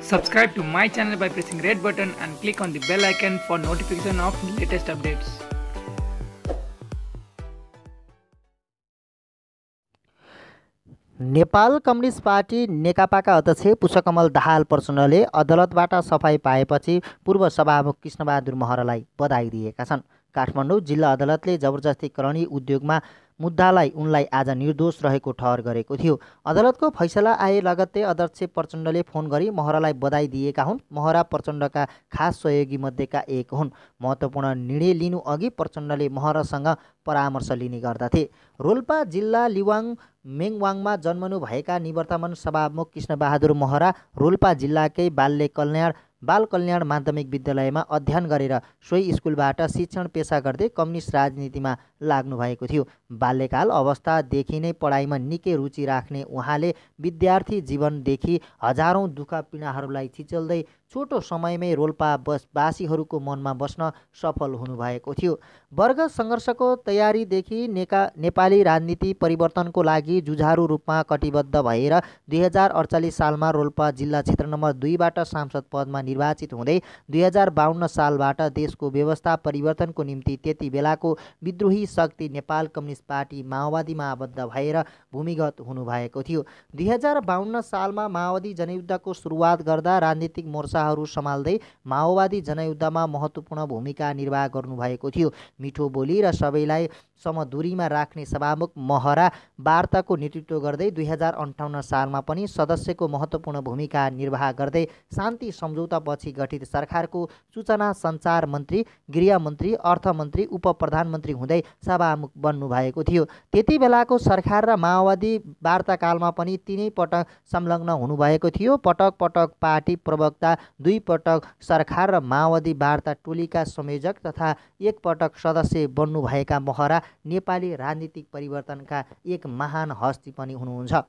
Subscribe to my channel by pressing red button and click on the bell icon for notification of latest updates. Nepal communist party नेकपाका अध्यक्ष पुष्पकमल दाहाल प्रचण्डले अदालतबाट सफाई पाएपछि पूर्व सभामुख कृष्णबहादुर महरालाई बधाई दिएका छन् काठमाडौँ जिल्ला अदालतले जबरजस्ती करणी उद्योगमा मुद्दालाई उनलाई आज निर्दोष रहेको ठहर गरेको थियो अदालतको फैसला आए लगत्तै अध्यक्ष प्रचण्डले फोन गरी महरालाई बधाई दिएका हुन् महरा प्रचण्डका खास सहयोगी मध्येका एक हुन् महत्त्वपूर्ण निर्णय लिनु अघि प्रचण्डले महरासँग परामर्श लिने गर्दथे रोल्पा जिल्ला लिवाङ मेङवाङमा जन्मनुभएका निवर्तमान सभामुख कृष्णबहादुर महरा रोल्पा जिल्लाकै बाल्य कल्याण बाल कल्याण माध्यमिक विद्यालयमा अध्ययन गरेर सोही स्कुलबाट शिक्षण पेसा गर्दै कम्युनिस्ट राजनीतिमा लाग्नु भएको थियो बाल्यकाल अवस्थादेखि नै पढाइमा निकै रुचि राख्ने उहाँले विद्यार्थी जीवनदेखि हजारौँ दुःख पीडाहरूलाई छिचल्दै छोटो समयमै रोल्पा बसवासीहरूको मनमा बस्न सफल हुनुभएको थियो वर्ग सङ्घर्षको तयारीदेखि नेका नेपाली राजनीति परिवर्तनको लागि जुझारु रूपमा कटिबद्ध भएर दुई हजार अडचालिस सालमा रोल्पा जिल्ला क्षेत्र नम्बर दुईबाट सांसद पदमा निर्वाचित हुँदै दुई हजार बाहन्न सालबाट देशको व्यवस्था परिवर्तनको निम्ति त्यति बेलाको विद्रोही शक्ति नेपाल कम्युनिस्ट पार्टी माओवादीमा आबद्ध भएर भूमिगत हुनुभएको थियो दुई हजार बाहन्न सालमा माओवादी जनयुद्धको सुरुवात गर्दा राजनीतिक मोर्चाहरू सम्हाल्दै माओवादी जनयुद्धमा महत्त्वपूर्ण भूमिका निर्वाह गर्नुभएको थियो मिठो बोली र सबैलाई समदुरीमा राख्ने सभामुख महरा वार्ताको नेतृत्व गर्दै दुई हजार अन्ठाउन्न सालमा पनि सदस्यको महत्त्वपूर्ण भूमिका निर्वाह गर्दै शान्ति सम्झौता पछि गठित सरकारको सूचना सञ्चार मन्त्री गृहमन्त्री अर्थमन्त्री उप प्रधानमन्त्री हुँदै सभामुख बन्नुभएको थियो त्यति बेलाको सरकार र माओवादी वार्ताकालमा पनि तिनै पटक संलग्न हुनुभएको थियो पटक पटक पार्टी प्रवक्ता दुई पटक सरकार र माओवादी वार्ता टोलीका संयोजक तथा एकपटक सदस्य बन्नुभएका महरा नेपाली राजनीतिक परिवर्तनका एक महान हस्ती पनि हुनुहुन्छ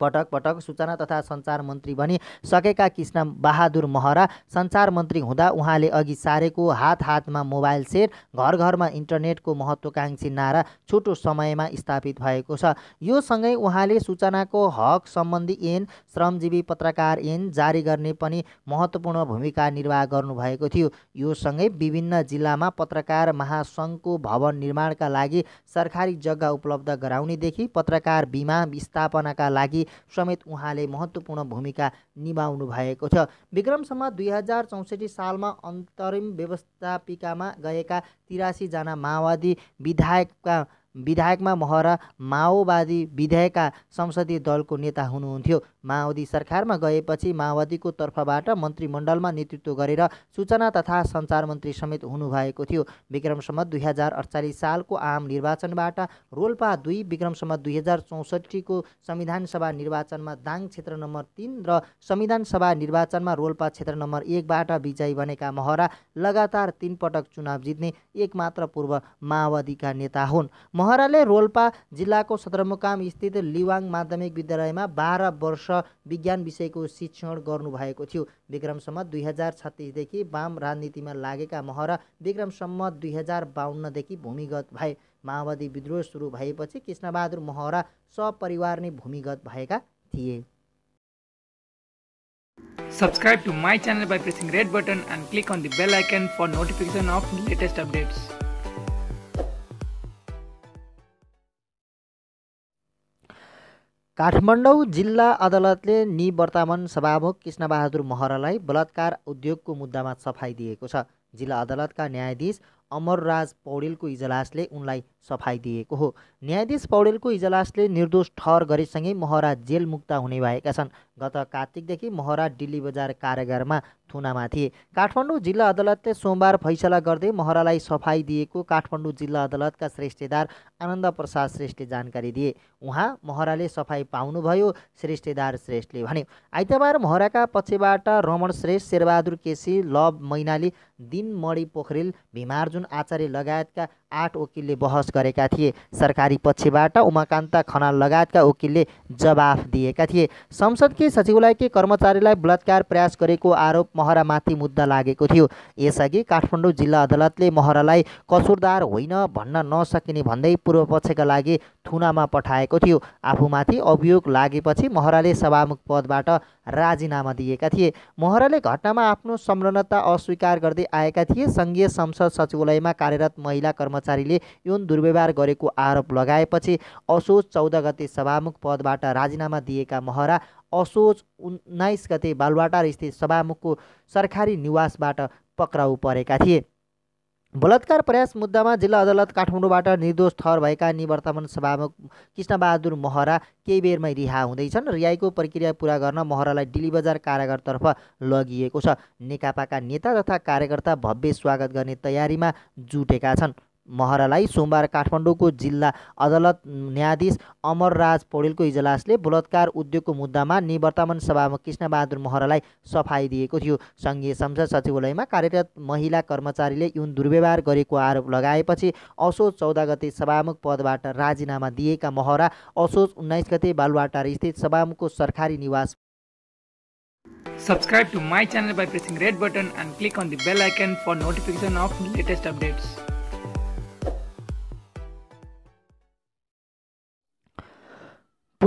पटक पटक सूचना तथा सञ्चार मन्त्री बनी सकेका कृष्ण बहादुर महरा सञ्चार मन्त्री हुँदा उहाँले अघि सारेको हात हातमा मोबाइल सेट घर घरमा इन्टरनेटको महत्त्वकाङ्क्षी नारा छोटो समयमा स्थापित भएको छ यो सँगै उहाँले सूचनाको हक सम्बन्धी ऐन श्रमजीवी पत्रकार ऐन जारी गर्ने पनि महत्त्वपूर्ण भूमिका निर्वाह गर्नुभएको थियो यो सँगै विभिन्न जिल्लामा पत्रकार महासङ्घको भवन निर्माणका लागि सरकारी जग्गा उपलब्ध गराउनेदेखि पत्रकार बिमा स्थापनाका लागि लागि समेत उहाँले महत्त्वपूर्ण भूमिका निभाउनु भएको छ विक्रमसम्म दुई हजार चौसठी सालमा अन्तरिम व्यवस्थापिकामा गएका तिरासीजना माओवादी विधायकका विधायकमा महरा माओवादी विधेयकका संसदीय दलको नेता हुनुहुन्थ्यो माओवादी सरकारमा गएपछि माओवादीको तर्फबाट मन्त्रीमण्डलमा नेतृत्व गरेर सूचना तथा सञ्चार मन्त्री समेत हुनुभएको थियो विक्रमसम्म दुई हजार अडचालिस सालको आम निर्वाचनबाट रोल्पा दुई विक्रमसम्म दुई हजार चौसठीको संविधान सभा निर्वाचनमा दाङ क्षेत्र नम्बर तिन र संविधान सभा निर्वाचनमा रोल्पा क्षेत्र नम्बर एकबाट विजयी बनेका महरा लगातार तिन पटक चुनाव जित्ने एकमात्र पूर्व माओवादीका नेता हुन् महराले रोल्पा जिल्लाको सदरमुकाम स्थित लिवाङ माध्यमिक विद्यालयमा बाह्र वर्ष विज्ञान विषयको शिक्षण गर्नुभएको थियो विक्रमसम्म दुई हजार छत्तिसदेखि वाम राजनीतिमा लागेका महरा विक्रमसम्म दुई हजार बाहन्नदेखि भूमिगत भए माओवादी विद्रोह सुरु भएपछि कृष्णबहादुर महरा सपरिवार नै भूमिगत भएका थिए subscribe to my channel by pressing red button and click on the bell icon for notification of latest updates Kathmandu जिल्ला अदालतले निवर्तमान सभामुख कृष्णबहादुर महरालाई बलात्कार उद्योगको मुद्दामा सफाई दिएको छ जिल्ला अदालतका न्यायाधीश अमरराज पौडेलको इजलासले उनलाई सफाई दिएको हो न्यायाधीश पौडेलको इजलासले निर्दोष ठहर गरेसँगै महरा जेल मुक्त हुने भएका छन् गत कार्तिकदेखि महरा डिल्ली बजार कारागारमा थुनामा थिए काठमाडौँ जिल्ला अदालतले सोमबार फैसला गर्दै महरालाई सफाई दिएको काठमाडौँ जिल्ला अदालतका श्रेष्ठेदार आनन्द प्रसाद श्रेष्ठले जानकारी दिए उहाँ महराले सफाई पाउनुभयो श्रेष्ठेदार श्रेष्ठले भने आइतबार महराका पक्षबाट रमण श्रेष्ठ शेरबहादुर केसी लभ मैनाली दिनमणि पोखरेल भीमार्जुन आचार्य लगायतका आठ वकिलले बहस गरेका थिए सरकारी पक्षबाट उमाकान्त खनाल लगायतका वकिलले जवाफ दिएका थिए संसदकी प्रहरी सचिवलाई कर्मचारीलाई बलात्कार प्रयास गरेको आरोप महरामाथि मुद्दा लागेको थियो यसअघि काठमाडौँ जिल्ला अदालतले महरालाई कसुरदार होइन भन्न नसकिने भन्दै पूर्व पक्षका लागि थुनामा पठाएको थियो आफूमाथि अभियोग लागेपछि महराले सभामुख पदबाट राजीनामा दिएका थिए महराले घटनामा आफ्नो संलग्नता अस्वीकार गर्दै आएका थिए सङ्घीय संसद सचिवालयमा कार्यरत महिला कर्मचारीले यौन दुर्व्यवहार गरेको आरोप लगाएपछि असोज चौध गते सभामुख पदबाट राजीनामा दिएका महरा असोज उन्नाइस गते बालुवाटार स्थित सभामुखको सरकारी निवासबाट पक्राउ परेका थिए बलात्कार प्रयास मुद्दामा जिल्ला अदालत काठमाडौँबाट निर्दोष ठहर भएका निवर्तमान सभामुख कृष्णबहादुर महरा केही बेरमै रिहा हुँदैछन् रिहाईको प्रक्रिया पुरा गर्न महरालाई डिली बजार कारागारतर्फ लगिएको छ नेकपाका नेता तथा कार्यकर्ता भव्य स्वागत गर्ने तयारीमा जुटेका छन् महरालाई सोमबार काठमाडौँको जिल्ला अदालत न्यायाधीश अमरराज पौडेलको इजलासले बलात्कार उद्योगको मुद्दामा निवर्तमान सभामा कृष्णबहादुर महरालाई सफाई दिएको थियो सङ्घीय संसद सचिवालयमा कार्यरत महिला कर्मचारीले यौन दुर्व्यवहार गरेको आरोप लगाएपछि असोज चौध गते सभामुख पदबाट राजीनामा दिएका महरा असोज उन्नाइस गते बालुवाटार स्थित सभामुखको सरकारी निवास Subscribe to my channel by pressing red button and click on the bell icon for notification of latest updates.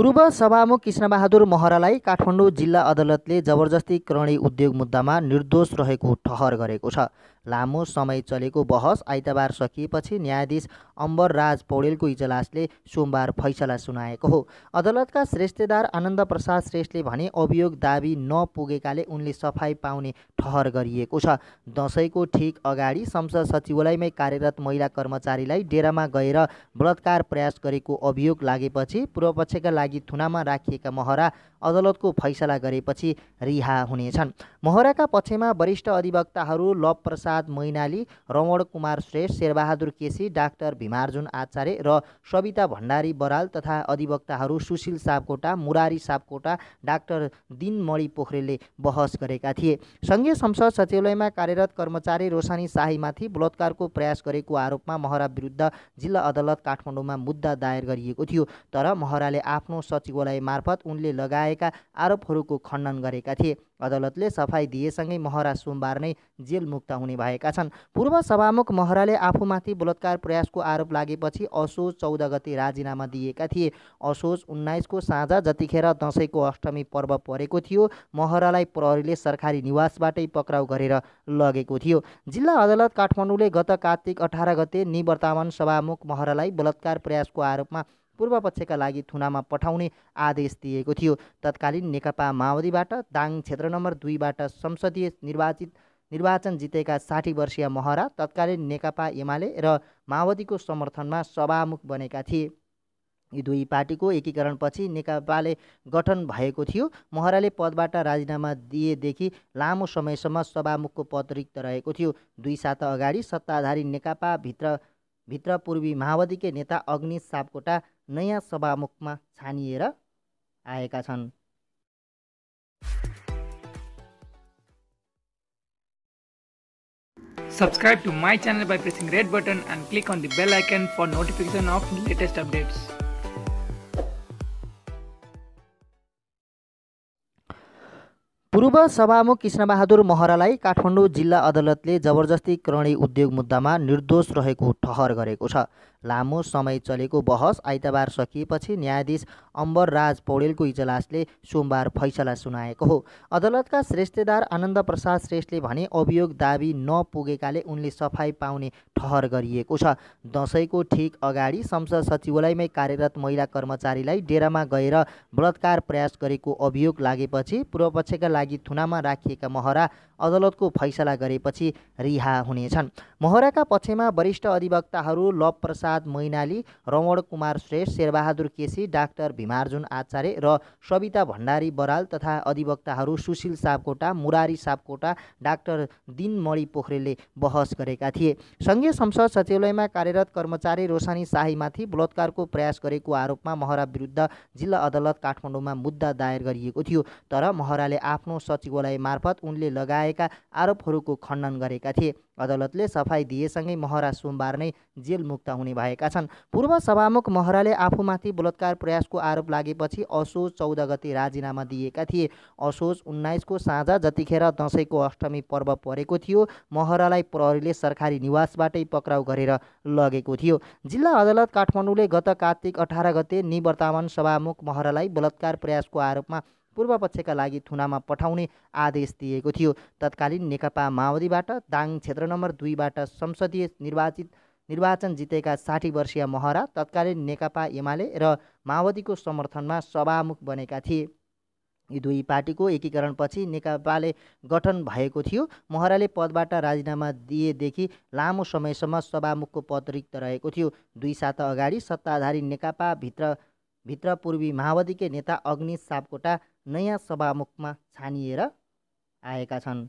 पूर्व सभामुख कृष्णबहादुर महरालाई काठमाडौँ जिल्ला अदालतले जबरजस्ती करणी उद्योग मुद्दामा निर्दोष रहेको ठहर गरेको छ लामो समय चलेको बहस आइतबार सकिएपछि न्यायाधीश अम्बर राज पौडेलको इजलासले सोमबार फैसला सुनाएको हो अदालतका श्रेष्ठदार आनन्द प्रसाद श्रेष्ठले भने अभियोग दावी नपुगेकाले उनले सफाई पाउने ठहर गरिएको छ दसैँको ठिक अगाडि संसद सचिवालयमै कार्यरत महिला कर्मचारीलाई डेरामा गएर बलात्कार प्रयास गरेको अभियोग लागेपछि पूर्वपक्षका लागि लागि थुनामा राखिएका महरा अदालतको फैसला गरेपछि रिहा हुनेछन् महराका पक्षमा वरिष्ठ अधिवक्ताहरू लवप्रसाद मैनाली रमण कुमार श्रेष्ठ शेरबहादुर केसी डाक्टर भीमार्जुन आचार्य र सविता भण्डारी बराल तथा अधिवक्ताहरू सुशील सापकोटा मुरारी सापकोटा डाक्टर दिनमणि पोखरेलले बहस गरेका थिए सङ्घीय संसद सचिवालयमा कार्यरत कर्मचारी रोशनी शाहीमाथि बलात्कारको प्रयास गरेको आरोपमा महरा विरुद्ध जिल्ला अदालत काठमाडौँमा मुद्दा दायर गरिएको थियो तर महराले आफ्नो सचिवालय मार्फत उनले लगाएका आरोपहरूको खण्डन गरेका थिए अदालतले सफाई दिएसँगै महरा सोमबार नै जेलमुक्त हुने भएका छन् पूर्व सभामुख महराले आफूमाथि बलात्कार प्रयासको आरोप लागेपछि असोज चौध गते राजीनामा दिएका थिए असोज उन्नाइसको साँझ जतिखेर दसैँको अष्टमी पर्व परेको थियो महरालाई प्रहरीले सरकारी निवासबाटै पक्राउ गरेर लगेको थियो जिल्ला अदालत काठमाडौँले गत कार्तिक अठार गते निवर्तमान सभामुख महरालाई बलात्कार प्रयासको आरोपमा पूर्व पूर्वपक्षका लागि थुनामा पठाउने आदेश दिएको थियो तत्कालीन नेकपा माओवादीबाट दाङ क्षेत्र नम्बर दुईबाट संसदीय निर्वाचित निर्वाचन जितेका साठी वर्षीय महरा तत्कालीन नेकपा एमाले र माओवादीको समर्थनमा सभामुख बनेका थिए यी दुई पार्टीको एकीकरणपछि नेकपाले गठन भएको थियो महराले पदबाट राजीनामा दिएदेखि लामो समयसम्म सभामुखको पद रिक्त रहेको थियो दुई साता अगाडि सत्ताधारी नेकपाभित्र भित्र पूर्वी माओवादीकै नेता अग्नि सापकोटा नयाँ सभामुखमा छानिएर आएका छन् subscribe to my channel by pressing red button and click on the bell icon for notification of latest updates पूर्व सभामुख कृष्णबहादुर महरालाई काठमाडौँ जिल्ला अदालतले जबरजस्ती क्रणी उद्योग मुद्दामा निर्दोष रहेको ठहर गरेको छ लामो समय चलेको बहस आइतबार सकिएपछि न्यायाधीश अम्बर राज पौडेलको इजलासले सोमबार फैसला सुनाएको हो अदालतका श्रेष्ठदार आनन्द प्रसाद श्रेष्ठले भने अभियोग दावी नपुगेकाले उनले सफाई पाउने ठहर गरिएको छ दसैँको ठिक अगाडि संसद सचिवालयमै कार्यरत महिला कर्मचारीलाई डेरामा गएर बलात्कार प्रयास गरेको अभियोग लागेपछि पूर्वपक्षका लागि थुनामा राखिएका महरा अदालतको फैसला गरेपछि रिहा हुनेछन् महराका पक्षमा वरिष्ठ अधिवक्ताहरू लवप्रसाद मैनाली रमण कुमार श्रेष्ठ शेरबहादुर केसी डाक्टर भीमार्जुन आचार्य र सविता भण्डारी बराल तथा अधिवक्ताहरू सुशील सापकोटा मुरारी सापकोटा डाक्टर दिनमणि पोखरेलले बहस गरेका थिए सङ्घीय संसद सचिवालयमा कार्यरत कर्मचारी रोशनी शाहीमाथि बलात्कारको प्रयास गरेको आरोपमा महरा विरुद्ध जिल्ला अदालत काठमाडौँमा मुद्दा दायर गरिएको थियो तर महराले आफ्नो सचिवालय मार्फत उनले लगाए भएका आरोपहरूको खण्डन गरेका थिए अदालतले सफाई दिएसँगै महरा सोमबार नै जेलमुक्त हुने भएका छन् पूर्व सभामुख महराले आफूमाथि बलात्कार प्रयासको आरोप लागेपछि असोज चौध गते राजीनामा दिएका थिए असोज उन्नाइसको साँझ जतिखेर दसैँको अष्टमी पर्व परेको थियो महरालाई प्रहरीले सरकारी निवासबाटै पक्राउ गरेर लगेको थियो जिल्ला अदालत काठमाडौँले गत कार्तिक अठार गते निवर्तमान सभामुख महरालाई बलात्कार प्रयासको आरोपमा पूर्व पक्षका लागि थुनामा पठाउने आदेश दिएको थियो तत्कालीन नेकपा माओवादीबाट दाङ क्षेत्र नम्बर दुईबाट संसदीय निर्वाचित निर्वाचन जितेका साठी वर्षीय महरा तत्कालीन नेकपा एमाले र माओवादीको समर्थनमा सभामुख बनेका थिए यी दुई पार्टीको एकीकरणपछि नेकपाले गठन भएको थियो महराले पदबाट राजीनामा दिएदेखि लामो समयसम्म सभामुखको पद रिक्त रहेको थियो दुई साता अगाडि सत्ताधारी नेकपाभित्र भित्र पूर्वी माओवादीकै नेता अग्नि सापकोटा नयाँ सभामुखमा छानिएर आएका छन्